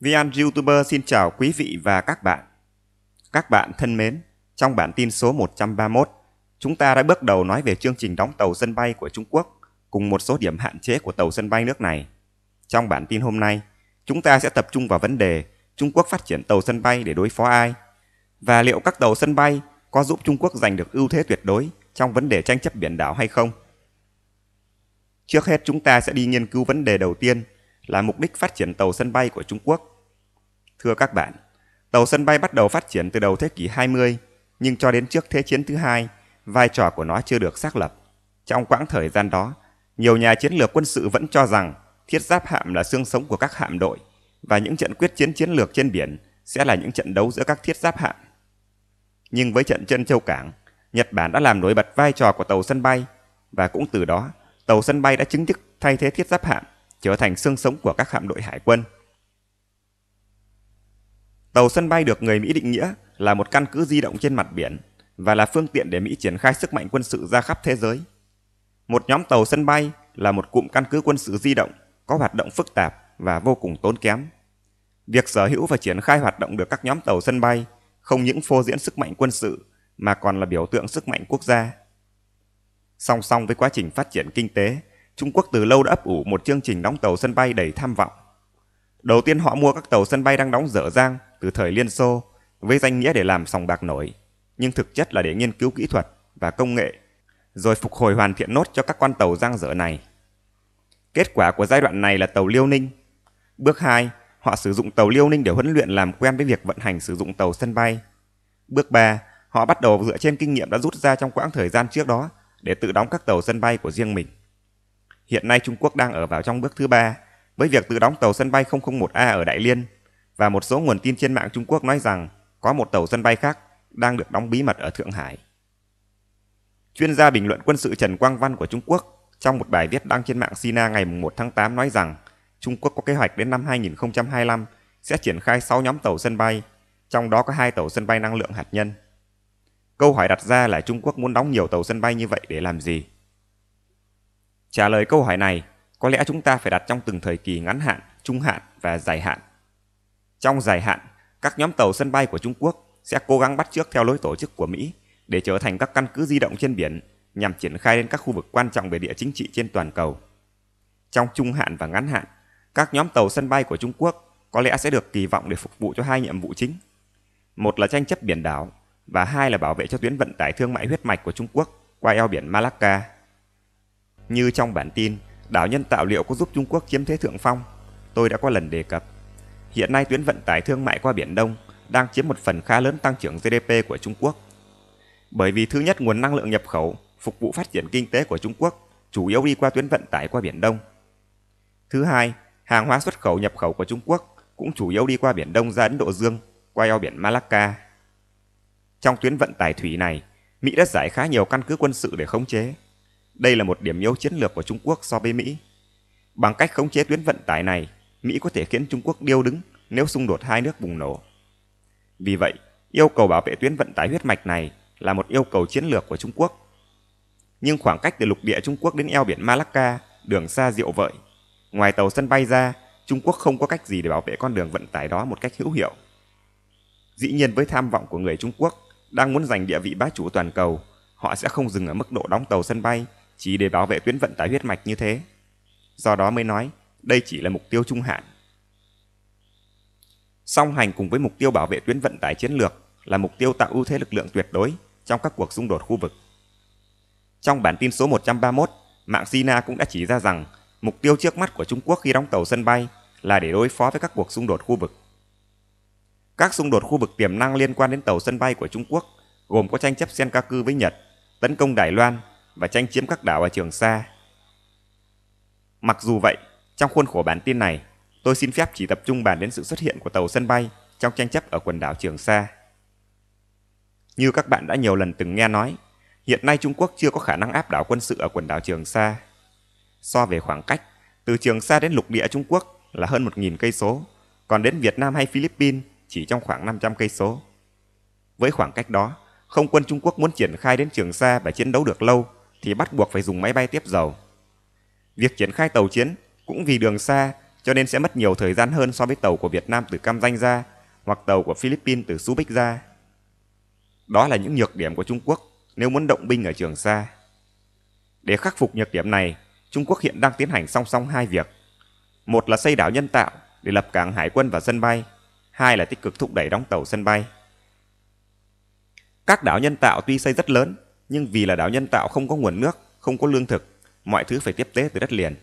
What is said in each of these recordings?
VN YouTuber xin chào quý vị và các bạn. Các bạn thân mến, trong bản tin số 131, chúng ta đã bước đầu nói về chương trình đóng tàu sân bay của Trung Quốc cùng một số điểm hạn chế của tàu sân bay nước này. Trong bản tin hôm nay, chúng ta sẽ tập trung vào vấn đề Trung Quốc phát triển tàu sân bay để đối phó ai và liệu các tàu sân bay có giúp Trung Quốc giành được ưu thế tuyệt đối trong vấn đề tranh chấp biển đảo hay không. Trước hết chúng ta sẽ đi nghiên cứu vấn đề đầu tiên là mục đích phát triển tàu sân bay của Trung Quốc Thưa các bạn, tàu sân bay bắt đầu phát triển từ đầu thế kỷ 20, nhưng cho đến trước Thế chiến thứ hai, vai trò của nó chưa được xác lập. Trong quãng thời gian đó, nhiều nhà chiến lược quân sự vẫn cho rằng thiết giáp hạm là xương sống của các hạm đội và những trận quyết chiến chiến lược trên biển sẽ là những trận đấu giữa các thiết giáp hạm. Nhưng với trận chân châu cảng, Nhật Bản đã làm nổi bật vai trò của tàu sân bay và cũng từ đó, tàu sân bay đã chính thức thay thế thiết giáp hạm, trở thành xương sống của các hạm đội hải quân. Tàu sân bay được người Mỹ định nghĩa là một căn cứ di động trên mặt biển và là phương tiện để Mỹ triển khai sức mạnh quân sự ra khắp thế giới. Một nhóm tàu sân bay là một cụm căn cứ quân sự di động có hoạt động phức tạp và vô cùng tốn kém. Việc sở hữu và triển khai hoạt động được các nhóm tàu sân bay không những phô diễn sức mạnh quân sự mà còn là biểu tượng sức mạnh quốc gia. Song song với quá trình phát triển kinh tế, Trung Quốc từ lâu đã ấp ủ một chương trình đóng tàu sân bay đầy tham vọng. Đầu tiên họ mua các tàu sân bay đang đóng dở dang từ thời Liên Xô với danh nghĩa để làm sòng bạc nổi, nhưng thực chất là để nghiên cứu kỹ thuật và công nghệ, rồi phục hồi hoàn thiện nốt cho các con tàu giang dở này. Kết quả của giai đoạn này là tàu Liêu Ninh. Bước 2, họ sử dụng tàu Liêu Ninh để huấn luyện làm quen với việc vận hành sử dụng tàu sân bay. Bước 3, họ bắt đầu dựa trên kinh nghiệm đã rút ra trong quãng thời gian trước đó để tự đóng các tàu sân bay của riêng mình. Hiện nay Trung Quốc đang ở vào trong bước thứ ba với việc tự đóng tàu sân bay 001A ở Đại Liên và một số nguồn tin trên mạng Trung Quốc nói rằng có một tàu sân bay khác đang được đóng bí mật ở Thượng Hải. Chuyên gia bình luận quân sự Trần Quang Văn của Trung Quốc trong một bài viết đăng trên mạng Sina ngày 1 tháng 8 nói rằng Trung Quốc có kế hoạch đến năm 2025 sẽ triển khai 6 nhóm tàu sân bay, trong đó có hai tàu sân bay năng lượng hạt nhân. Câu hỏi đặt ra là Trung Quốc muốn đóng nhiều tàu sân bay như vậy để làm gì? Trả lời câu hỏi này, có lẽ chúng ta phải đặt trong từng thời kỳ ngắn hạn, trung hạn và dài hạn. Trong dài hạn, các nhóm tàu sân bay của Trung Quốc sẽ cố gắng bắt chước theo lối tổ chức của Mỹ để trở thành các căn cứ di động trên biển nhằm triển khai lên các khu vực quan trọng về địa chính trị trên toàn cầu. Trong trung hạn và ngắn hạn, các nhóm tàu sân bay của Trung Quốc có lẽ sẽ được kỳ vọng để phục vụ cho hai nhiệm vụ chính. Một là tranh chấp biển đảo và hai là bảo vệ cho tuyến vận tải thương mại huyết mạch của Trung Quốc qua eo biển Malacca. Như trong bản tin, đảo nhân tạo liệu có giúp Trung Quốc chiếm thế thượng phong, tôi đã có lần đề cập. Hiện nay tuyến vận tải thương mại qua Biển Đông đang chiếm một phần khá lớn tăng trưởng GDP của Trung Quốc. Bởi vì thứ nhất nguồn năng lượng nhập khẩu phục vụ phát triển kinh tế của Trung Quốc chủ yếu đi qua tuyến vận tải qua Biển Đông. Thứ hai, hàng hóa xuất khẩu nhập khẩu của Trung Quốc cũng chủ yếu đi qua Biển Đông ra Ấn Độ Dương, qua eo biển Malacca. Trong tuyến vận tải thủy này, Mỹ đã giải khá nhiều căn cứ quân sự để khống chế. Đây là một điểm yếu chiến lược của Trung Quốc so với Mỹ. Bằng cách khống chế tuyến vận tải này, Mỹ có thể khiến Trung Quốc điêu đứng nếu xung đột hai nước bùng nổ. Vì vậy, yêu cầu bảo vệ tuyến vận tải huyết mạch này là một yêu cầu chiến lược của Trung Quốc. Nhưng khoảng cách từ lục địa Trung Quốc đến eo biển Malacca đường xa diệu vợi. Ngoài tàu sân bay ra, Trung Quốc không có cách gì để bảo vệ con đường vận tải đó một cách hữu hiệu. Dĩ nhiên với tham vọng của người Trung Quốc đang muốn giành địa vị bá chủ toàn cầu, họ sẽ không dừng ở mức độ đóng tàu sân bay chỉ để bảo vệ tuyến vận tải huyết mạch như thế. Do đó mới nói, đây chỉ là mục tiêu trung hạn. Song hành cùng với mục tiêu bảo vệ tuyến vận tải chiến lược là mục tiêu tạo ưu thế lực lượng tuyệt đối trong các cuộc xung đột khu vực. Trong bản tin số 131, mạng Sina cũng đã chỉ ra rằng mục tiêu trước mắt của Trung Quốc khi đóng tàu sân bay là để đối phó với các cuộc xung đột khu vực. Các xung đột khu vực tiềm năng liên quan đến tàu sân bay của Trung Quốc gồm có tranh chấp Senkaku với Nhật, tấn công Đài Loan và tranh chiếm các đảo ở Trường Sa. Mặc dù vậy, trong khuôn khổ bản tin này, tôi xin phép chỉ tập trung bàn đến sự xuất hiện của tàu sân bay trong tranh chấp ở quần đảo Trường Sa. Như các bạn đã nhiều lần từng nghe nói, hiện nay Trung Quốc chưa có khả năng áp đảo quân sự ở quần đảo Trường Sa. So về khoảng cách, từ Trường Sa đến lục địa Trung Quốc là hơn 1.000 cây số, còn đến Việt Nam hay Philippines chỉ trong khoảng 500 cây số. Với khoảng cách đó, không quân Trung Quốc muốn triển khai đến Trường Sa và chiến đấu được lâu thì bắt buộc phải dùng máy bay tiếp dầu. Việc triển khai tàu chiến cũng vì đường xa, cho nên sẽ mất nhiều thời gian hơn so với tàu của Việt Nam từ Cam Ranh ra hoặc tàu của Philippines từ Subic ra. Đó là những nhược điểm của Trung Quốc nếu muốn động binh ở Trường Sa. Để khắc phục nhược điểm này, Trung Quốc hiện đang tiến hành song song hai việc. Một là xây đảo nhân tạo để lập cảng hải quân và sân bay, hai là tích cực thúc đẩy đóng tàu sân bay. Các đảo nhân tạo tuy xây rất lớn, nhưng vì là đảo nhân tạo không có nguồn nước, không có lương thực, mọi thứ phải tiếp tế từ đất liền.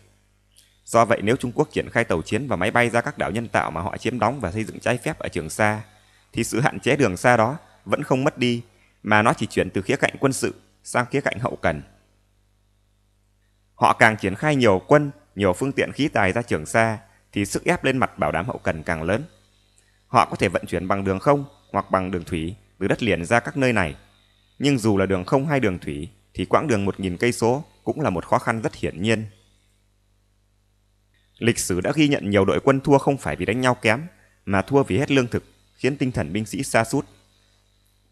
Do vậy nếu Trung Quốc triển khai tàu chiến và máy bay ra các đảo nhân tạo mà họ chiếm đóng và xây dựng trái phép ở Trường Sa, thì sự hạn chế đường xa đó vẫn không mất đi, mà nó chỉ chuyển từ khía cạnh quân sự sang khía cạnh hậu cần. Họ càng triển khai nhiều quân, nhiều phương tiện khí tài ra Trường Sa, thì sức ép lên mặt bảo đảm hậu cần càng lớn. Họ có thể vận chuyển bằng đường không hoặc bằng đường thủy từ đất liền ra các nơi này. Nhưng dù là đường không hay đường thủy thì quãng đường 1.000 cây số cũng là một khó khăn rất hiển nhiên Lịch sử đã ghi nhận nhiều đội quân thua không phải vì đánh nhau kém, mà thua vì hết lương thực, khiến tinh thần binh sĩ xa sút.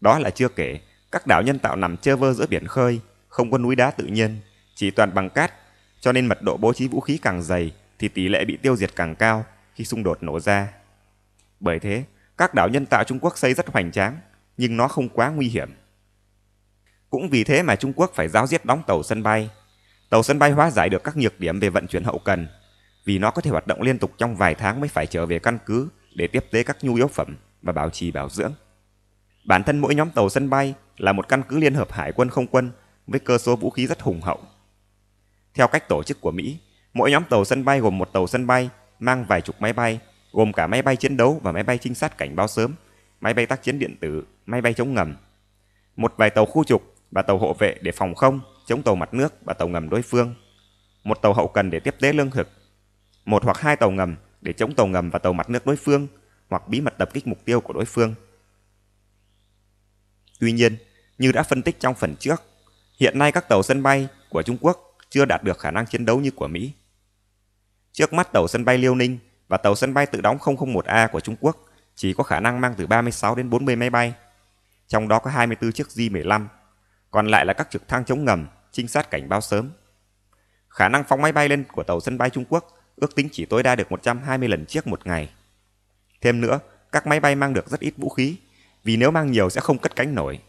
Đó là chưa kể, các đảo nhân tạo nằm chơ vơ giữa biển khơi, không có núi đá tự nhiên, chỉ toàn bằng cát, cho nên mật độ bố trí vũ khí càng dày thì tỷ lệ bị tiêu diệt càng cao khi xung đột nổ ra. Bởi thế, các đảo nhân tạo Trung Quốc xây rất hoành tráng, nhưng nó không quá nguy hiểm. Cũng vì thế mà Trung Quốc phải giao diết đóng tàu sân bay. Tàu sân bay hóa giải được các nhược điểm về vận chuyển hậu cần, vì nó có thể hoạt động liên tục trong vài tháng mới phải trở về căn cứ để tiếp tế các nhu yếu phẩm và bảo trì bảo dưỡng. Bản thân mỗi nhóm tàu sân bay là một căn cứ liên hợp hải quân không quân với cơ số vũ khí rất hùng hậu. Theo cách tổ chức của Mỹ, mỗi nhóm tàu sân bay gồm một tàu sân bay mang vài chục máy bay, gồm cả máy bay chiến đấu và máy bay trinh sát cảnh báo sớm, máy bay tác chiến điện tử, máy bay chống ngầm. Một vài tàu khu trục và tàu hộ vệ để phòng không, chống tàu mặt nước và tàu ngầm đối phương. Một tàu hậu cần để tiếp tế lương thực một hoặc hai tàu ngầm để chống tàu ngầm và tàu mặt nước đối phương hoặc bí mật tập kích mục tiêu của đối phương. Tuy nhiên, như đã phân tích trong phần trước, hiện nay các tàu sân bay của Trung Quốc chưa đạt được khả năng chiến đấu như của Mỹ. Trước mắt tàu sân bay Liêu Ninh và tàu sân bay tự đóng 001A của Trung Quốc chỉ có khả năng mang từ 36 đến 40 máy bay, trong đó có 24 chiếc J-15, còn lại là các trực thăng chống ngầm, trinh sát cảnh báo sớm. Khả năng phóng máy bay lên của tàu sân bay Trung Quốc ước tính chỉ tối đa được 120 lần chiếc một ngày. Thêm nữa, các máy bay mang được rất ít vũ khí, vì nếu mang nhiều sẽ không cất cánh nổi.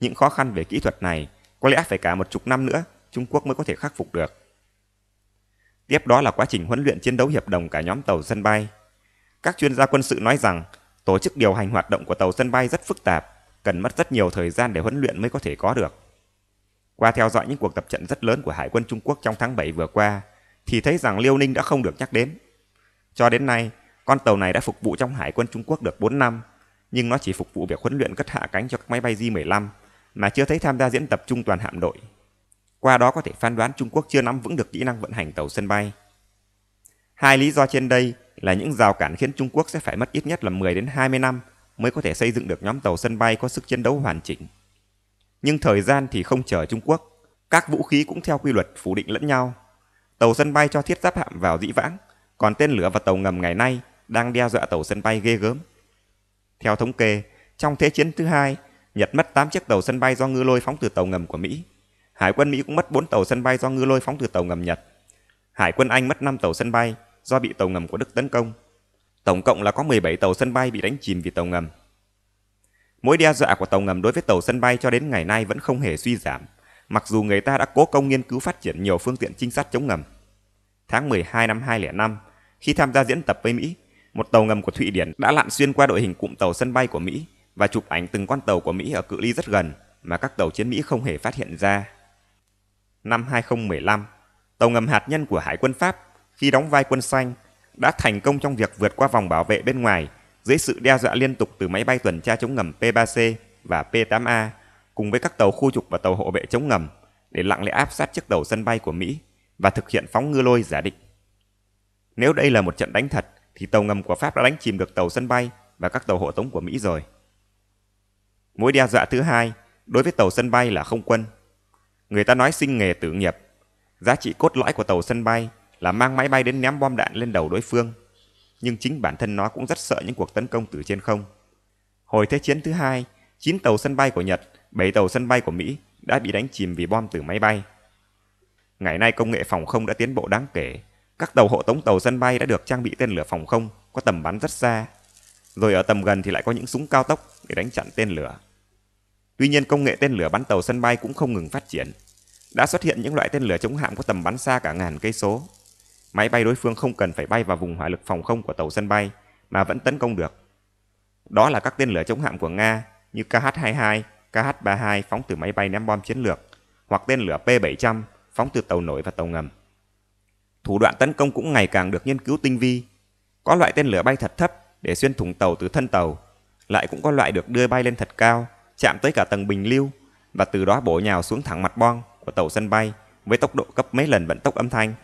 Những khó khăn về kỹ thuật này có lẽ phải cả một chục năm nữa Trung Quốc mới có thể khắc phục được. Tiếp đó là quá trình huấn luyện chiến đấu hiệp đồng cả nhóm tàu sân bay. Các chuyên gia quân sự nói rằng tổ chức điều hành hoạt động của tàu sân bay rất phức tạp, cần mất rất nhiều thời gian để huấn luyện mới có thể có được. Qua theo dõi những cuộc tập trận rất lớn của Hải quân Trung Quốc trong tháng 7 vừa qua, thì thấy rằng Liêu Ninh đã không được nhắc đến. Cho đến nay, con tàu này đã phục vụ trong Hải quân Trung Quốc được 4 năm, nhưng nó chỉ phục vụ việc huấn luyện cất hạ cánh cho các máy bay J-15 mà chưa thấy tham gia diễn tập chung toàn hạm đội. Qua đó có thể phán đoán Trung Quốc chưa nắm vững được kỹ năng vận hành tàu sân bay. Hai lý do trên đây là những rào cản khiến Trung Quốc sẽ phải mất ít nhất là 10 đến 20 năm mới có thể xây dựng được nhóm tàu sân bay có sức chiến đấu hoàn chỉnh. Nhưng thời gian thì không chờ Trung Quốc, các vũ khí cũng theo quy luật phủ định lẫn nhau. Tàu sân bay cho thiết giáp hạm vào dĩ vãng, còn tên lửa và tàu ngầm ngày nay đang đe dọa tàu sân bay ghê gớm. Theo thống kê, trong Thế chiến thứ hai, Nhật mất 8 chiếc tàu sân bay do ngư lôi phóng từ tàu ngầm của Mỹ. Hải quân Mỹ cũng mất 4 tàu sân bay do ngư lôi phóng từ tàu ngầm Nhật. Hải quân Anh mất 5 tàu sân bay do bị tàu ngầm của Đức tấn công. Tổng cộng là có 17 tàu sân bay bị đánh chìm vì tàu ngầm. Mối đe dọa của tàu ngầm đối với tàu sân bay cho đến ngày nay vẫn không hề suy giảm mặc dù người ta đã cố công nghiên cứu phát triển nhiều phương tiện trinh sát chống ngầm. Tháng 12 năm 2005, khi tham gia diễn tập với Mỹ, một tàu ngầm của Thụy Điển đã lặn xuyên qua đội hình cụm tàu sân bay của Mỹ và chụp ảnh từng con tàu của Mỹ ở cự ly rất gần mà các tàu chiến Mỹ không hề phát hiện ra. Năm 2015, tàu ngầm hạt nhân của Hải quân Pháp khi đóng vai quân xanh đã thành công trong việc vượt qua vòng bảo vệ bên ngoài dưới sự đe dọa liên tục từ máy bay tuần tra chống ngầm P-3C và P-8A cùng với các tàu khu trục và tàu hộ vệ chống ngầm để lặng lẽ áp sát chiếc tàu sân bay của Mỹ và thực hiện phóng ngư lôi giả định. Nếu đây là một trận đánh thật thì tàu ngầm của Pháp đã đánh chìm được tàu sân bay và các tàu hộ tống của Mỹ rồi. Mối đe dọa thứ hai đối với tàu sân bay là không quân. Người ta nói sinh nghề tử nghiệp. Giá trị cốt lõi của tàu sân bay là mang máy bay đến ném bom đạn lên đầu đối phương. Nhưng chính bản thân nó cũng rất sợ những cuộc tấn công từ trên không. Hồi Thế chiến thứ hai, 9 tàu sân bay của Nhật bảy tàu sân bay của Mỹ đã bị đánh chìm vì bom từ máy bay. Ngày nay công nghệ phòng không đã tiến bộ đáng kể. Các tàu hộ tống tàu sân bay đã được trang bị tên lửa phòng không có tầm bắn rất xa. Rồi ở tầm gần thì lại có những súng cao tốc để đánh chặn tên lửa. Tuy nhiên công nghệ tên lửa bắn tàu sân bay cũng không ngừng phát triển. Đã xuất hiện những loại tên lửa chống hạm có tầm bắn xa cả ngàn cây số. Máy bay đối phương không cần phải bay vào vùng hỏa lực phòng không của tàu sân bay mà vẫn tấn công được. Đó là các tên lửa chống hạm của Nga như KH-22, KH-32 phóng từ máy bay ném bom chiến lược hoặc tên lửa P-700 phóng từ tàu nổi và tàu ngầm. Thủ đoạn tấn công cũng ngày càng được nghiên cứu tinh vi. Có loại tên lửa bay thật thấp để xuyên thủng tàu từ thân tàu, lại cũng có loại được đưa bay lên thật cao, chạm tới cả tầng bình lưu và từ đó bổ nhào xuống thẳng mặt bong của tàu sân bay với tốc độ gấp mấy lần vận tốc âm thanh.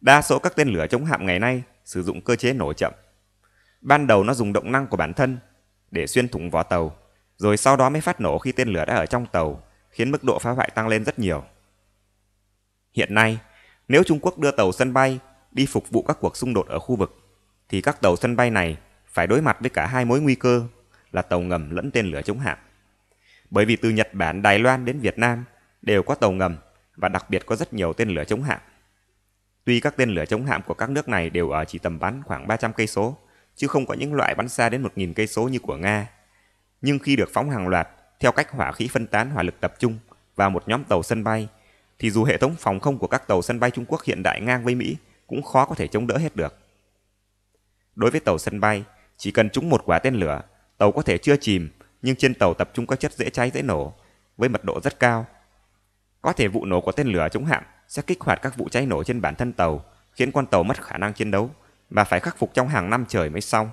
Đa số các tên lửa chống hạm ngày nay sử dụng cơ chế nổ chậm. Ban đầu nó dùng động năng của bản thân để xuyên thủng vỏ tàu rồi sau đó mới phát nổ khi tên lửa đã ở trong tàu, khiến mức độ phá hoại tăng lên rất nhiều. Hiện nay, nếu Trung Quốc đưa tàu sân bay đi phục vụ các cuộc xung đột ở khu vực, thì các tàu sân bay này phải đối mặt với cả hai mối nguy cơ là tàu ngầm lẫn tên lửa chống hạm. Bởi vì từ Nhật Bản, Đài Loan đến Việt Nam đều có tàu ngầm và đặc biệt có rất nhiều tên lửa chống hạm. Tuy các tên lửa chống hạm của các nước này đều ở chỉ tầm bắn khoảng 300 cây số, chứ không có những loại bắn xa đến 1000 cây số như của Nga, nhưng khi được phóng hàng loạt theo cách hỏa khí phân tán hỏa lực tập trung vào một nhóm tàu sân bay, thì dù hệ thống phòng không của các tàu sân bay Trung Quốc hiện đại ngang với Mỹ cũng khó có thể chống đỡ hết được. Đối với tàu sân bay, chỉ cần trúng một quả tên lửa, tàu có thể chưa chìm, nhưng trên tàu tập trung các chất dễ cháy dễ nổ với mật độ rất cao. Có thể vụ nổ của tên lửa chống hạm sẽ kích hoạt các vụ cháy nổ trên bản thân tàu, khiến con tàu mất khả năng chiến đấu và phải khắc phục trong hàng năm trời mới xong.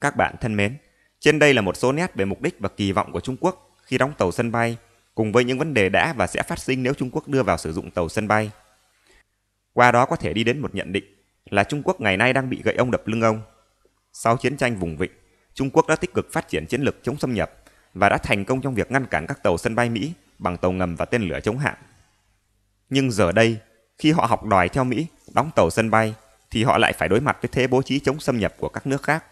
Các bạn thân mến, trên đây là một số nét về mục đích và kỳ vọng của Trung Quốc khi đóng tàu sân bay, cùng với những vấn đề đã và sẽ phát sinh nếu Trung Quốc đưa vào sử dụng tàu sân bay. Qua đó có thể đi đến một nhận định là Trung Quốc ngày nay đang bị gậy ông đập lưng ông. Sau chiến tranh vùng vịnh, Trung Quốc đã tích cực phát triển chiến lược chống xâm nhập và đã thành công trong việc ngăn cản các tàu sân bay Mỹ bằng tàu ngầm và tên lửa chống hạm. Nhưng giờ đây, khi họ học đòi theo Mỹ đóng tàu sân bay, thì họ lại phải đối mặt với thế bố trí chống xâm nhập của các nước khác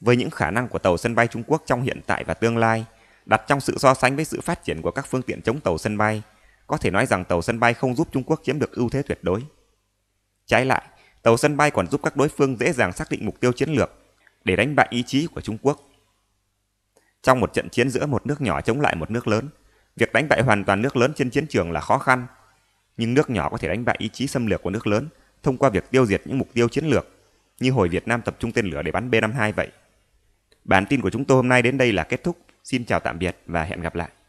với những khả năng của tàu sân bay Trung Quốc trong hiện tại và tương lai, đặt trong sự so sánh với sự phát triển của các phương tiện chống tàu sân bay, có thể nói rằng tàu sân bay không giúp Trung Quốc chiếm được ưu thế tuyệt đối. Trái lại, tàu sân bay còn giúp các đối phương dễ dàng xác định mục tiêu chiến lược để đánh bại ý chí của Trung Quốc. Trong một trận chiến giữa một nước nhỏ chống lại một nước lớn, việc đánh bại hoàn toàn nước lớn trên chiến trường là khó khăn, nhưng nước nhỏ có thể đánh bại ý chí xâm lược của nước lớn thông qua việc tiêu diệt những mục tiêu chiến lược như hồi Việt Nam tập trung tên lửa để bắn B-52 vậy. Bản tin của chúng tôi hôm nay đến đây là kết thúc. Xin chào tạm biệt và hẹn gặp lại.